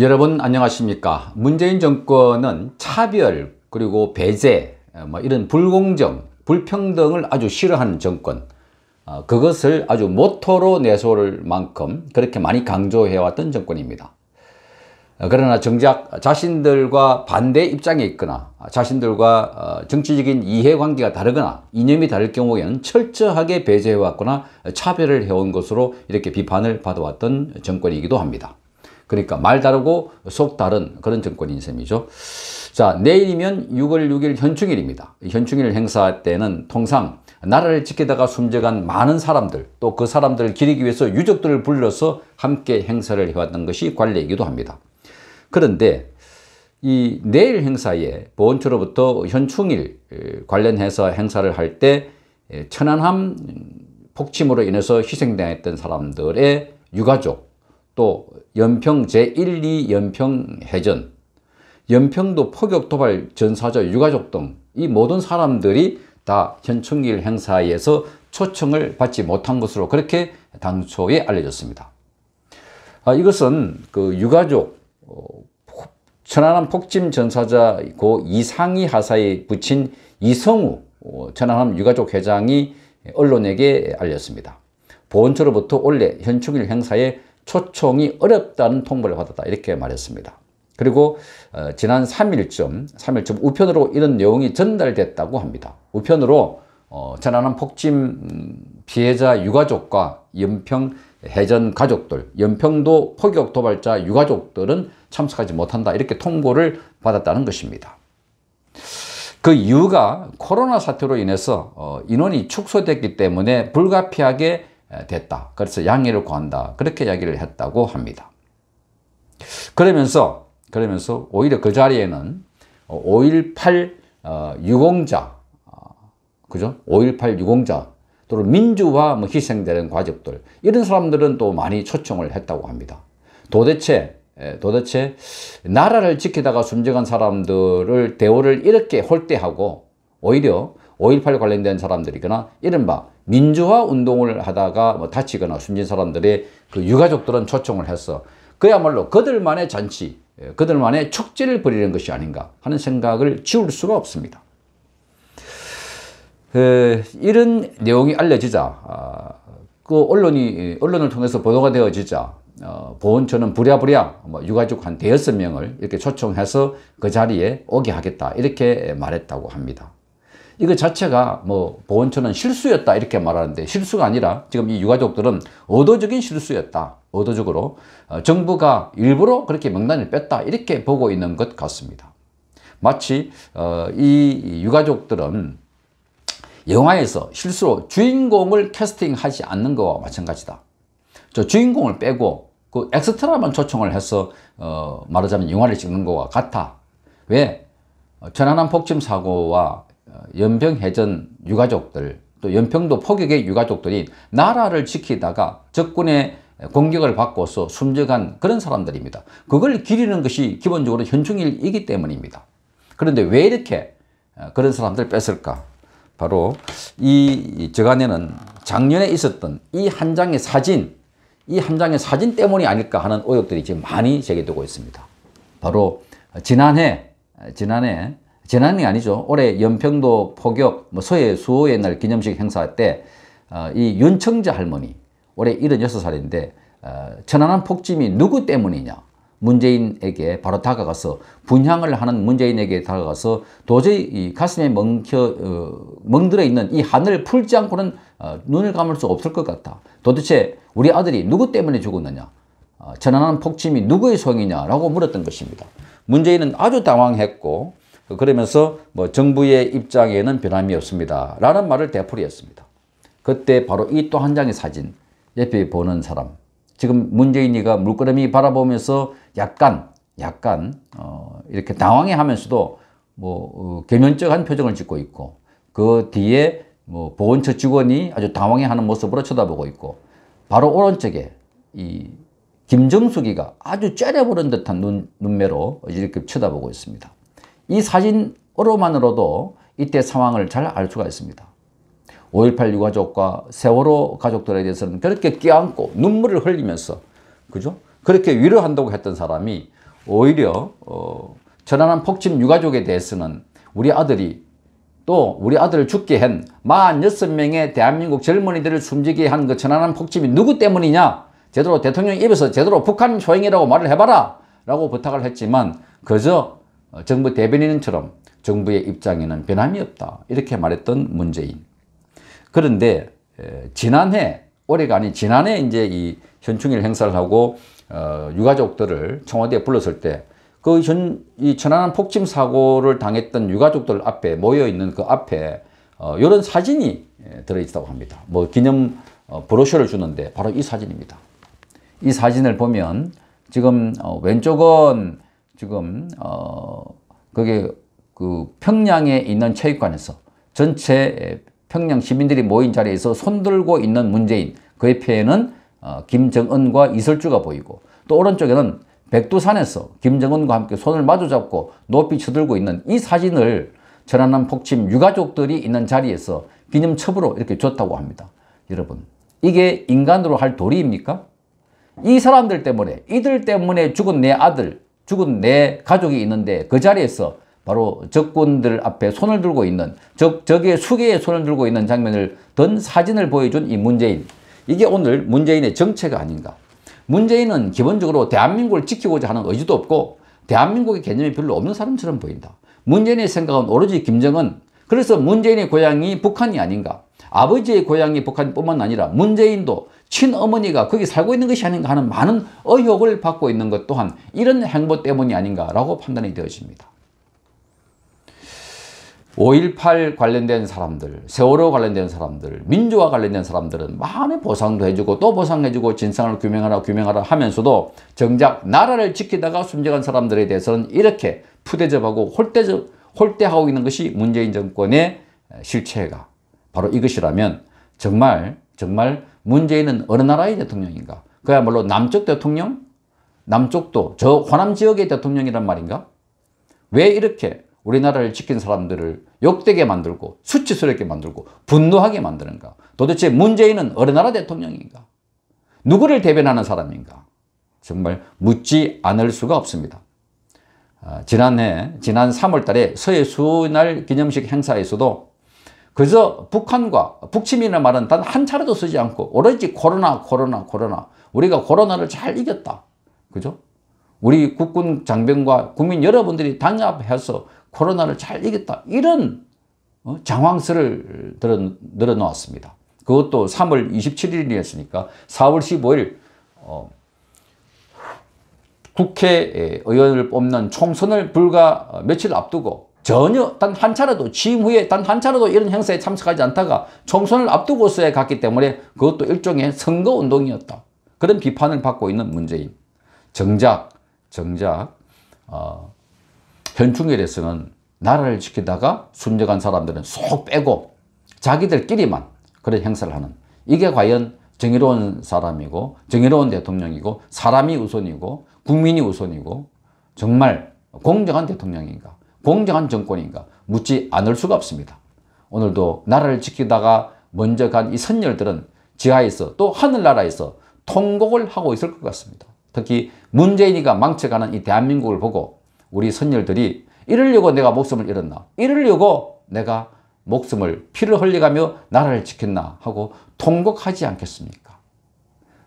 여러분 안녕하십니까 문재인 정권은 차별 그리고 배제 어, 뭐 이런 불공정 불평등을 아주 싫어하는 정권 어, 그것을 아주 모토로 내세울 만큼 그렇게 많이 강조해왔던 정권입니다 어, 그러나 정작 자신들과 반대 입장에 있거나 아, 자신들과 정치적인 이해관계가 다르거나 이념이 다를 경우에는 철저하게 배제해왔거나 차별을 해온 것으로 이렇게 비판을 받아왔던 정권이기도 합니다 그러니까 말 다르고 속 다른 그런 정권인 셈이죠. 자, 내일이면 6월 6일 현충일입니다. 현충일 행사 때는 통상 나라를 지키다가 숨져간 많은 사람들 또 그 사람들을 기리기 위해서 유족들을 불러서 함께 행사를 해왔던 것이 관례이기도 합니다. 그런데 이 내일 행사에 보훈처로부터 현충일 관련해서 행사를 할 때 천안함 음, 폭침으로 인해서 희생당했던 사람들의 유가족 또 연평 제1, 2연평 해전, 연평도 포격 도발 전사자 유가족 등 이 모든 사람들이 다 현충일 행사에서 초청을 받지 못한 것으로 그렇게 당초에 알려졌습니다. 아, 이것은 그 유가족 어, 천안함 폭침 전사자 고 이상희 하사의 부친 이성우 어, 천안함 유가족 회장이 언론에게 알렸습니다. 보훈처로부터 원래 현충일 행사에 초청이 어렵다는 통보를 받았다. 이렇게 말했습니다. 그리고 어, 지난 3일쯤, 3일쯤 우편으로 이런 내용이 전달됐다고 합니다. 우편으로 어, 전환한 폭침 음, 피해자 유가족과 연평 해전 가족들, 연평도 포격 도발자 유가족들은 참석하지 못한다. 이렇게 통보를 받았다는 것입니다. 그 이유가 코로나 사태로 인해서 어, 인원이 축소됐기 때문에 불가피하게 됐다. 그래서 양해를 구한다. 그렇게 이야기를 했다고 합니다. 그러면서 그러면서 오히려 그 자리에는 5.18 어, 어, 유공자, 어, 그죠? 5.18 유공자 또는 민주화 뭐 희생되는 과정들 이런 사람들은 또 많이 초청을 했다고 합니다. 도대체 도대체 나라를 지키다가 숨져간 사람들을 대우를 이렇게 홀대하고 오히려 5.18 관련된 사람들이거나 이른바 민주화 운동을 하다가 뭐 다치거나 숨진 사람들의 그 유가족들은 초청을 해서 그야말로 그들만의 잔치, 예, 그들만의 축제를 벌이는 것이 아닌가 하는 생각을 지울 수가 없습니다. 에, 그 이런 내용이 알려지자 아, 그 언론이 예, 언론을 통해서 보도가 되어지자 어, 보훈처는 부랴부랴 뭐 유가족 한 대여섯 명을 이렇게 초청해서 그 자리에 오게 하겠다 이렇게 말했다고 합니다. 이거 자체가 뭐 보훈처는 실수였다 이렇게 말하는데 실수가 아니라 지금 이 유가족들은 의도적인 실수였다. 의도적으로 어, 정부가 일부러 그렇게 명단을 뺐다 이렇게 보고 있는 것 같습니다. 마치 어, 이 유가족들은 영화에서 실수로 주인공을 캐스팅하지 않는 것과 마찬가지다. 저 주인공을 빼고 그 엑스트라만 초청을 해서 어, 말하자면 영화를 찍는 것과 같아. 왜? 어, 천안함 폭침 사고와 어, 연병해전 유가족들 또 연평도 포격의 유가족들이 나라를 지키다가 적군의 공격을 받고서 숨져간 그런 사람들입니다. 그걸 기리는 것이 기본적으로 현충일이기 때문입니다. 그런데 왜 이렇게 어, 그런 사람들 을 뺐을까? 바로 이 저간에는 작년에 있었던 이 한 장의 사진, 이 한 장의 사진 때문이 아닐까 하는 의혹들이 지금 많이 제기되고 있습니다. 바로 지난해, 어, 지난해 지난해 아니죠. 올해 연평도 포격 뭐 소해 수호의 날 기념식 행사 때이 어, 윤청자 할머니 올해 76살인데 어, 천안함 폭침이 누구 때문이냐. 문재인에게 바로 다가가서 분향을 하는 문재인에게 다가가서 도저히 가슴에 멍켜 어, 멍들어 있는 이 한을 풀지 않고는 어, 눈을 감을 수 없을 것 같다. 도대체 우리 아들이 누구 때문에 죽었느냐? 어, 천안함 폭침이 누구의 소행이냐라고 물었던 것입니다. 문재인은 아주 당황했고 그러면서 뭐 정부의 입장에는 변함이 없습니다. 라는 말을 되풀이했습니다. 그때 바로 이 또 한 장의 사진, 옆에 보는 사람. 지금 문재인이가 물끄러미 바라보면서 약간, 약간, 어, 이렇게 당황해 하면서도 뭐, 어, 개면적한 표정을 짓고 있고, 그 뒤에 뭐, 보건처 직원이 아주 당황해 하는 모습으로 쳐다보고 있고, 바로 오른쪽에 이 김정숙이가 아주 째려보는 듯한 눈, 눈매로 이렇게 쳐다보고 있습니다. 이 사진으로만으로도 이때 상황을 잘 알 수가 있습니다. 5.18 유가족과 세월호 가족들에 대해서는 그렇게 끼안고 눈물을 흘리면서 그죠? 그렇게 위로한다고 했던 사람이 오히려 어, 전환한 폭침 유가족에 대해서는 우리 아들이 또 우리 아들을 죽게 한 46명의 대한민국 젊은이들을 숨지게 한 그 전환한 폭침이 누구 때문이냐? 제대로 대통령 입에서 제대로 북한 조행이라고 말을 해봐라! 라고 부탁을 했지만 그저 어, 정부 대변인처럼 정부의 입장에는 변함이 없다 이렇게 말했던 문재인 그런데 지난해 올해가 아닌 지난해 이제 이 현충일 행사를 하고 어, 유가족들을 청와대에 불렀을 때그현이천안 폭침 사고를 당했던 유가족들 앞에 모여 있는 그 앞에 어, 이런 사진이 들어 있다고 합니다. 뭐 기념 어, 브로셔를 주는데 바로 이 사진입니다. 이 사진을 보면 지금 어, 왼쪽은 지금 어 그게 그 평양에 있는 체육관에서 전체 평양 시민들이 모인 자리에서 손들고 있는 문재인 그의 피해는 어, 김정은과 이설주가 보이고 또 오른쪽에는 백두산에서 김정은과 함께 손을 마주잡고 높이 쳐들고 있는 이 사진을 전환한 폭침 유가족들이 있는 자리에서 기념첩으로 이렇게 줬다고 합니다. 여러분 이게 인간으로 할 도리입니까? 이 사람들 때문에 이들 때문에 죽은 내 아들 죽은 내 가족이 있는데 그 자리에서 바로 적군들 앞에 손을 들고 있는 적, 적의 수개에 손을 들고 있는 장면을 던 사진을 보여준 이 문재인 이게 오늘 문재인의 정체가 아닌가 문재인은 기본적으로 대한민국을 지키고자 하는 의지도 없고 대한민국의 개념이 별로 없는 사람처럼 보인다 문재인의 생각은 오로지 김정은 그래서 문재인의 고향이 북한이 아닌가 아버지의 고향이 북한뿐만 아니라 문재인도 친어머니가 거기 살고 있는 것이 아닌가 하는 많은 의혹을 받고 있는 것 또한 이런 행보 때문이 아닌가라고 판단이 되어집니다. 5.18 관련된 사람들, 세월호 관련된 사람들, 민주화 관련된 사람들은 많은 보상도 해주고 또 보상해주고 진상을 규명하라 규명하라 하면서도 정작 나라를 지키다가 숨져간 사람들에 대해서는 이렇게 푸대접하고 홀대접, 홀대하고 있는 것이 문재인 정권의 실체가 바로 이것이라면 정말 정말 문재인은 어느 나라의 대통령인가? 그야말로 남쪽 대통령? 남쪽도 저 호남 지역의 대통령이란 말인가? 왜 이렇게 우리나라를 지킨 사람들을 욕되게 만들고 수치스럽게 만들고 분노하게 만드는가? 도대체 문재인은 어느 나라 대통령인가? 누구를 대변하는 사람인가? 정말 묻지 않을 수가 없습니다. 아, 지난해 지난 3월 달에 서해수날 기념식 행사에서도 그래서 북한과 북침이라는 말은 단 한 차례도 쓰지 않고 오로지 코로나 코로나 코로나 우리가 코로나를 잘 이겼다. 그죠? 우리 국군 장병과 국민 여러분들이 당협해서 코로나를 잘 이겼다. 이런 어, 장황스를 늘어, 놓았습니다 그것도 3월 27일이었으니까 4월 15일 어, 국회의원을 뽑는 총선을 불과 며칠 앞두고 전혀 단 한 차례도 취임 후에 단 한 차례도 이런 행사에 참석하지 않다가 총선을 앞두고서야 갔기 때문에 그것도 일종의 선거운동이었다. 그런 비판을 받고 있는 문재인. 정작 정작 어, 현충일에서는 나라를 지키다가 순정한 사람들은 쏙 빼고 자기들끼리만 그런 행사를 하는 이게 과연 정의로운 사람이고 정의로운 대통령이고 사람이 우선이고 국민이 우선이고 정말 공정한 대통령인가 공정한 정권인가 묻지 않을 수가 없습니다. 오늘도 나라를 지키다가 먼저 간 이 선열들은 지하에서 또 하늘나라에서 통곡을 하고 있을 것 같습니다. 특히 문재인이가 망쳐가는 이 대한민국을 보고 우리 선열들이 이러려고 내가 목숨을 잃었나 이러려고 내가 목숨을 피를 흘려가며 나라를 지켰나 하고 통곡하지 않겠습니까?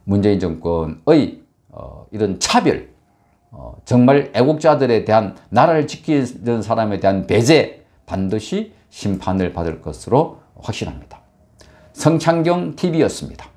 문재인 정권의 어, 이런 차별 어, 정말 애국자들에 대한 나라를 지키는 사람에 대한 배제 반드시 심판을 받을 것으로 확신합니다. 성창경 TV였습니다.